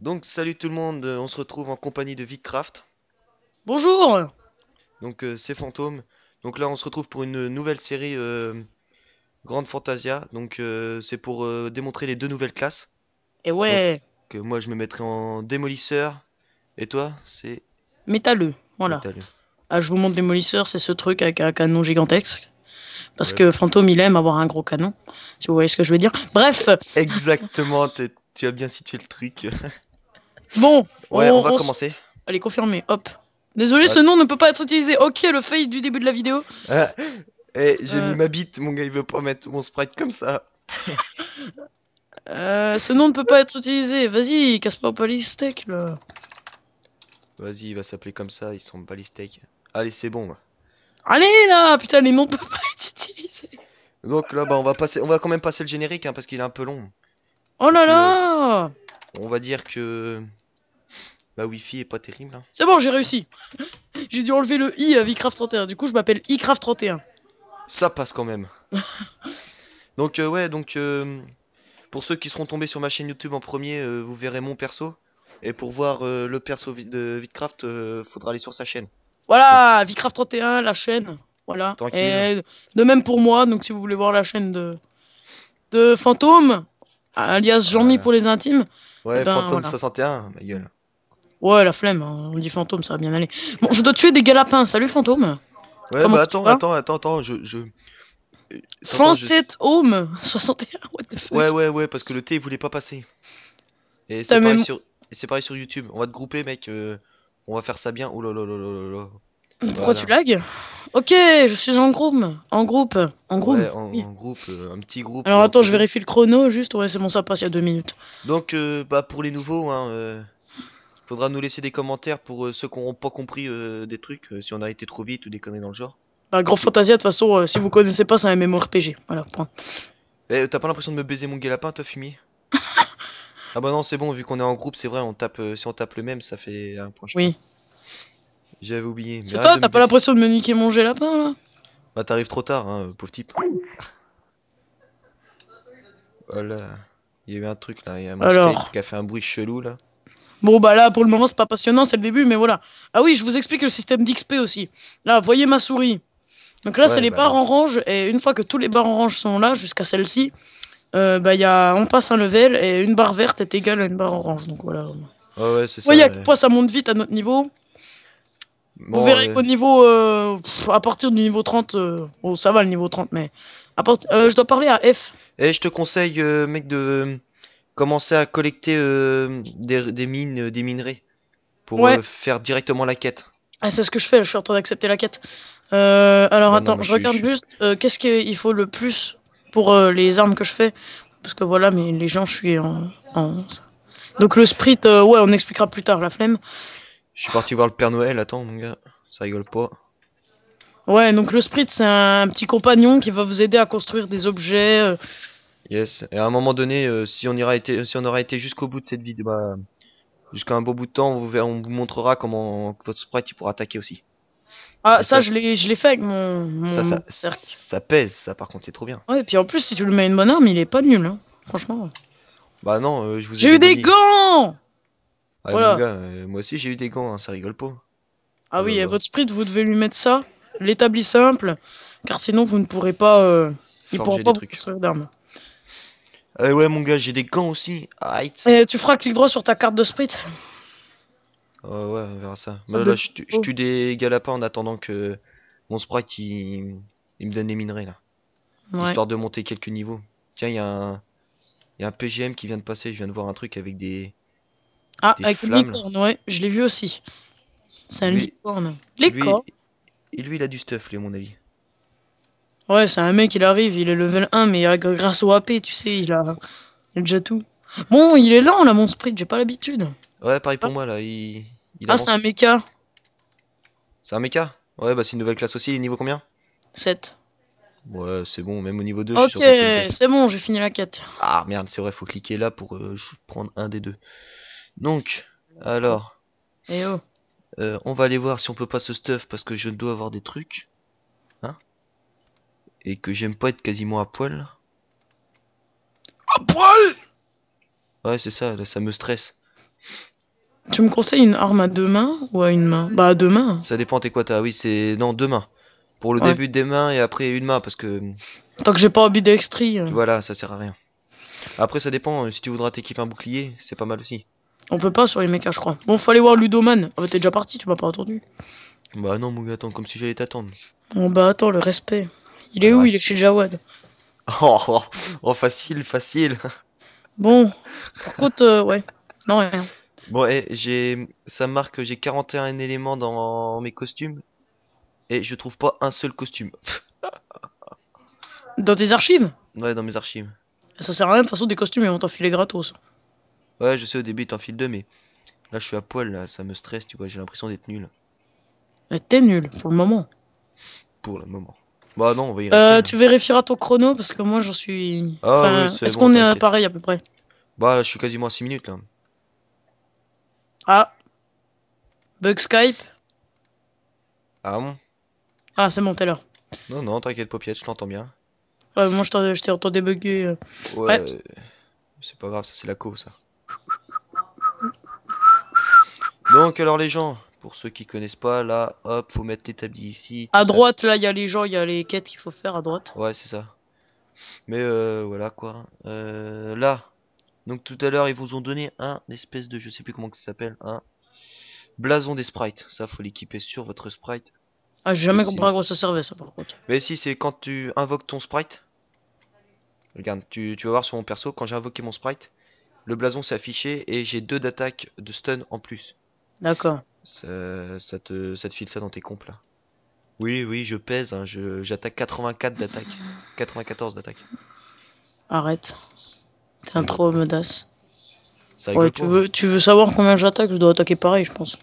Donc salut tout le monde, euh, on se retrouve en compagnie de Vicraft. Bonjour Donc euh, c'est Fantôme. Donc là on se retrouve pour une nouvelle série euh, Grande Fantasia. Donc c'est pour démontrer les deux nouvelles classes. Et ouais Que Moi je me mettrai en démolisseur. Et toi c'est... Métalleux, voilà. Ah je vous montre démolisseur, c'est ce truc avec un canon gigantesque. Parce que Fantôme il aime avoir un gros canon, si vous voyez ce que je veux dire. Bref Exactement, tu as bien situé le truc. Bon, ouais, on, va commencer. Allez, confirmé, hop. Désolé, ce nom ne peut pas être utilisé. Ok, le fail du début de la vidéo. eh, j'ai euh. mis ma bite, mon gars, il veut pas mettre mon sprite comme ça. Euh, ce nom ne peut pas être utilisé. Vas-y, casse pas Palistec, là. Vas-y, il va s'appeler comme ça, ils sont steak. Allez, c'est bon, Allez, là Putain, les noms ne peuvent pas être utilisés. Donc là, bah, on va passer, on va quand même passer le générique, hein, parce qu'il est un peu long. Oh là là euh, on va dire que ma wifi est pas terrible. Hein. C'est bon, j'ai réussi. j'ai dû enlever le i à Vicraft 31. Du coup, je m'appelle iCraft 31. Ça passe quand même. donc euh, ouais, donc euh, pour ceux qui seront tombés sur ma chaîne YouTube en premier, euh, vous verrez mon perso. Et pour voir le perso de Vicraft, faudra aller sur sa chaîne. Voilà, Vicraft 31, la chaîne. Voilà. Et de même pour moi, donc si vous voulez voir la chaîne de de Fantôme, alias Jean-Mi pour les intimes, Ouais, fantôme eh ben, 61, ma gueule. Ouais, la flemme, hein. on dit fantôme, ça va bien aller. Bon, je dois tuer des galapins, salut fantôme. Ouais, bah attends, attends, attends, attends, je. je... Francette Home 61, what the fuck. Ouais, ouais, ouais, parce que le T il voulait pas passer. Et c'est pareil, sur... pareil, sur... YouTube, on va te grouper, mec, euh, on va faire ça bien. Oh là là là pourquoi tu lags Ok, je suis en groupe. En groupe. En groupe. Ouais, en, groupe, euh, un petit groupe. Alors attends, je vérifie le chrono juste. Ouais, c'est bon, ça passe il y a deux minutes. Donc, euh, bah, pour les nouveaux, hein, euh, faudra nous laisser des commentaires pour ceux qui n'auront pas compris des trucs, si on a été trop vite ou des conneries dans le genre. Bah, Grand Fantasia, de toute façon, si vous connaissez pas, c'est un MMORPG. Voilà, point. Eh, t'as pas l'impression de me baiser mon guet-lapin, toi, fumier Ah bah non, c'est bon, vu qu'on est en groupe, c'est vrai, on tape, si on tape le même, ça fait un point. Oui. J'avais oublié. C'est pas, t'as pas l'impression de me niquer mon jet lapin là Bah t'arrives trop tard, hein, pauvre type. Voilà. Il y a eu un truc là, il y a un Alors... qui a fait un bruit chelou là. Bon bah là pour le moment c'est pas passionnant, c'est le début, mais voilà. Ah oui, je vous explique le système d'XP aussi. Là, voyez ma souris. Donc là c'est les bah barres en et une fois que tous les barres en sont là, jusqu'à celle-ci, euh, bah y a... on passe un level, et une barre verte est égale à une barre orange. Donc voilà. Oh ouais, c'est ça. Voyez ouais. à quel ça monte vite à notre niveau vous verrez euh, qu'au niveau. Euh, à partir du niveau 30. au bon, ça va le niveau 30, mais. Euh, je dois parler à F. Et eh, je te conseille, mec, de commencer à collecter des, mines, des minerais. Pour faire directement la quête. Ah, c'est ce que je fais, je suis en train d'accepter la quête. alors attends, je, regarde juste qu'est-ce qu'il faut le plus pour les armes que je fais. Parce que voilà, mais les gens, je suis en. en... Donc le sprint, ouais, on expliquera plus tard la flemme. Je suis parti voir le Père Noël, attends mon gars, ça rigole pas. Ouais, donc le sprite, c'est un petit compagnon qui va vous aider à construire des objets. Euh. Yes. Et à un moment donné, euh, si on ira été, si on aura été jusqu'au bout de cette vidéo, bah, jusqu'à un beau bout de temps, on vous, montrera comment votre sprite il pourra attaquer aussi. Ah, ça, je l'ai je fait avec mon, Ça, ça pèse, ça par contre, c'est trop bien. Ouais, et puis en plus, si tu lui mets une bonne arme, il est pas nul. hein. Franchement. Bah non, euh, je vous ai J'ai eu des gants euh, moi aussi j'ai eu des gants, hein, ça rigole pas. Ah oui, et euh, votre Sprite, vous devez lui mettre ça, l'établi simple, car sinon vous ne pourrez pas. Euh, il pourra pas vous construire d'armes. Ah ouais, mon gars, j'ai des gants aussi. Et tu feras clic droit sur ta carte de sprint. ouais, on verra ça. Bah, je, tue des galapins en attendant que mon sprite il, me donne des minerais là. Histoire de monter quelques niveaux. Tiens, il y, a un... y a un PGM qui vient de passer. Je viens de voir un truc avec des, ah, avec une licorne, ouais, je l'ai vu aussi. C'est un licorne. Les Et lui, il a du stuff, lui, mon avis. Ouais, c'est un mec, il arrive, il est level 1, mais euh, grâce au AP, tu sais, il a, déjà tout. Bon, il est lent, là, mon sprint, j'ai pas l'habitude. Ouais, pareil pour ah. moi, là, il... il ah, c'est un mecha. C'est un mecha Ouais, bah c'est une nouvelle classe aussi, il est niveau combien 7. Ouais, c'est bon, même au niveau 2. Ok, c'est bon, j'ai fini la quête. Ah merde, c'est vrai, faut cliquer là pour euh, prendre un des deux. Donc, alors. Eh oh. euh, on va aller voir si on peut pas ce stuff parce que je dois avoir des trucs. Hein Et que j'aime pas être quasiment à poil. À poil Ouais, c'est ça, ça me stresse. Tu me conseilles une arme à deux mains ou à une main Bah, à deux mains. Ça dépend, t'es quoi, t'as Oui, c'est. Non, deux mains. Pour le début des mains et après une main parce que. Tant que j'ai pas envie d'extri. Euh. Voilà, ça sert à rien. Après, ça dépend. Euh, si tu voudras t'équiper un bouclier, c'est pas mal aussi. On peut pas sur les mecs, hein, je crois. Bon, fallait voir Ludoman. Ah bah t'es déjà parti, tu m'as pas entendu. Bah non, mon gars, attends, comme si j'allais t'attendre. Bon bah attends, le respect. Il est ah, où bah, Il est chez Jawad. Oh, oh, oh, facile, facile. Bon, par contre, euh, ouais. Non, rien. Bon, eh, j'ai. Ça marque que j'ai 41 éléments dans mes costumes. Et je trouve pas un seul costume. dans tes archives Ouais, dans mes archives. Ça sert à rien, de toute façon, des costumes, ils vont t'enfiler gratos. Ouais, je sais, au début, t'en file deux, mais là, je suis à poil, là, ça me stresse, tu vois, j'ai l'impression d'être nul. T'es nul, pour le moment. Pour le moment. Bah non, on va y euh, rester. Euh, tu vérifieras ton chrono, parce que moi, j'en suis... Ah, Est-ce qu'on est pareil, à peu près Bah, là, je suis quasiment à 6 minutes, là. Ah. Bug Skype. Ah Ah, c'est mon t'es là. Non, non, t'inquiète, Popiette, je t'entends bien. Ouais, moi, je t'ai entendu bugger. Euh. Ouais, euh, c'est pas grave, ça, c'est la co, ça. Donc alors les gens, pour ceux qui connaissent pas, là, hop, faut mettre l'établi ici. À droite, là, il y a les gens, il y a les quêtes qu'il faut faire à droite. Ouais, c'est ça. Mais euh, voilà quoi. Euh, là, donc tout à l'heure, ils vous ont donné un espèce de, je sais plus comment que ça s'appelle, un blason des sprites. Ça, faut l'équiper sur votre sprite. Ah, j'ai jamais compris à quoi ça servait, ça par contre. Mais si, c'est quand tu invoques ton sprite. Regarde, tu, tu vas voir sur mon perso, quand j'ai invoqué mon sprite, le blason s'est affiché et j'ai deux d'attaque de stun en plus. D'accord. Ça, te, ça file ça dans tes comptes là. Oui, oui, je pèse, hein, j'attaque 84 d'attaque. 94 d'attaque. Arrête. C'est un trop menace. Hein. tu, veux, savoir combien j'attaque Je dois attaquer pareil, je pense.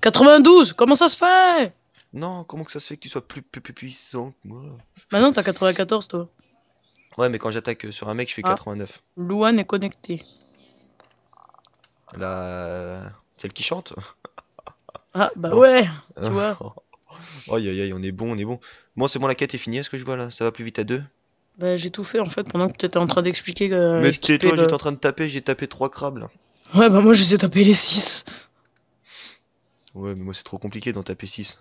92 Comment ça se fait Non, comment que ça se fait que tu sois plus, plus, puissant que moi Maintenant t'as 94 toi. Ouais, mais quand j'attaque euh, sur un mec, je fais 89. Ah. Louane est connecté. La... Celle qui chante Ah, bah ouais, tu vois. Aïe aïe aïe, on est bon, on est bon. Bon, c'est bon, la quête est finie, est-ce que je vois là Ça va plus vite à deux Bah, j'ai tout fait en fait pendant que tu étais en train d'expliquer. que. Euh, mais toi, j'étais en train de taper, j'ai tapé trois crabes Ouais, bah moi, je les ai tapés les six Ouais, mais moi c'est trop compliqué d'en taper 6.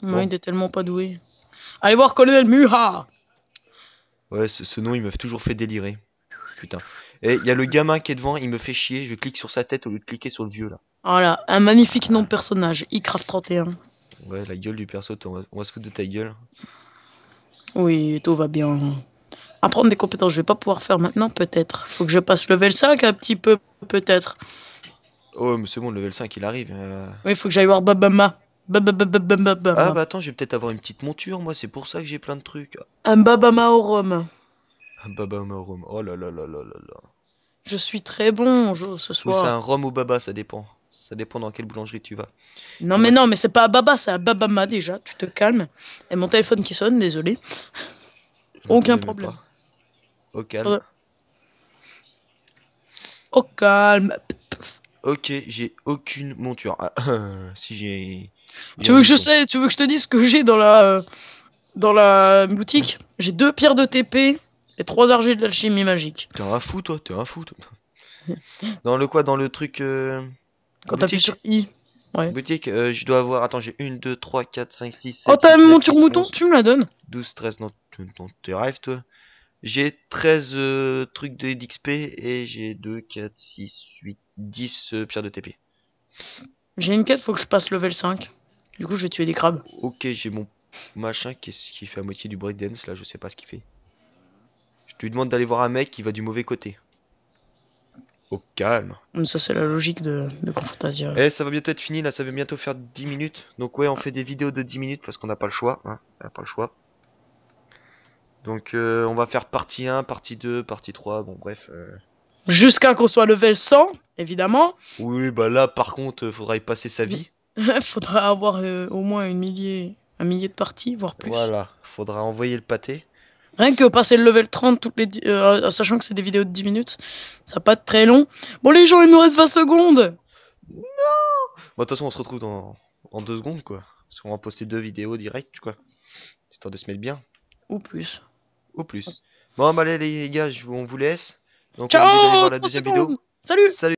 Moi il est tellement pas doué. Allez voir Colonel Muha Ouais, ce, ce, nom il m'a toujours fait délirer. Putain. Et eh, il y a le gamin qui est devant, il me fait chier, je clique sur sa tête au lieu de cliquer sur le vieux là. Voilà, un magnifique nom de personnage, iCraft 31. Ouais, la gueule du perso, on va, se foutre de ta gueule. Oui, tout va bien. Apprendre des compétences, je vais pas pouvoir faire maintenant peut-être. Faut que je passe level 5 un petit peu peut-être. Oh, mais c'est bon, level 5 il arrive. Euh... Oui, faut que j'aille voir Babama. Babama. Ah bah attends, je vais peut-être avoir une petite monture, moi, c'est pour ça que j'ai plein de trucs. Un Babama au rhum. Un Babama au rhum, oh là là là là là là. Je suis très bon ce soir. c'est un rhum ou baba, ça dépend. Ça dépend dans quelle boulangerie tu vas. Non, mais non, mais c'est pas à baba, c'est à babama déjà. Tu te calmes. Et mon téléphone qui sonne, désolé. Aucun problème. Au calme. Au calme. Ok, j'ai aucune monture. Ah, si j'ai. Tu veux que je sais, tu veux que je te dise ce que j'ai dans la dans la boutique J'ai deux pierres de TP, et 3 argiles de l'alchimie magique. T'es un fou, toi. T'es un fou, toi. Dans le quoi Dans le truc. Euh, Quand t'appuies sur I. Ouais. Boutique, euh, je dois avoir. Attends, j'ai 1, 2, 3, 4, 5, 6. 7, oh, t'as même mon turmouton Tu me la donnes 12, 13. Non, t'es rêve, toi. J'ai 13 euh, trucs de d'XP et j'ai 2, 4, 6, 8, 10 pierres de TP. J'ai une quête, faut que je passe level 5. Du coup, je vais tuer des crabes. Ok, j'ai mon machin. Qu'est-ce qui fait à moitié du breakdance là Je sais pas ce qu'il fait. Tu lui demande d'aller voir un mec qui va du mauvais côté. Au calme. Ça, c'est la logique de, de eh, ça va bientôt être fini, là, ça va bientôt faire 10 minutes. Donc, ouais, on fait des vidéos de 10 minutes parce qu'on n'a pas le choix. Hein. On n'a pas le choix. Donc, euh, on va faire partie 1, partie 2, partie 3. Bon, bref. Euh. Jusqu'à qu'on soit level 100, évidemment. Oui, bah là, par contre, euh, faudra y passer sa vie. faudra avoir au moins une millier, un millier de parties, voire plus. Voilà, faudra envoyer le pâté. Rien que passer le level 30, toutes les, euh, sachant que c'est des vidéos de 10 minutes, ça pas être très long. Bon, les gens, il nous reste 20 secondes Non De toute façon, on se retrouve dans, en 2 secondes, quoi. Parce qu'on va poster deux vidéos directes, quoi. Histoire de se mettre bien. Ou plus. Ou plus. Bon, bah, allez, les gars, on vous laisse. Donc, on va aller voir la deuxième vidéo. Salut Salut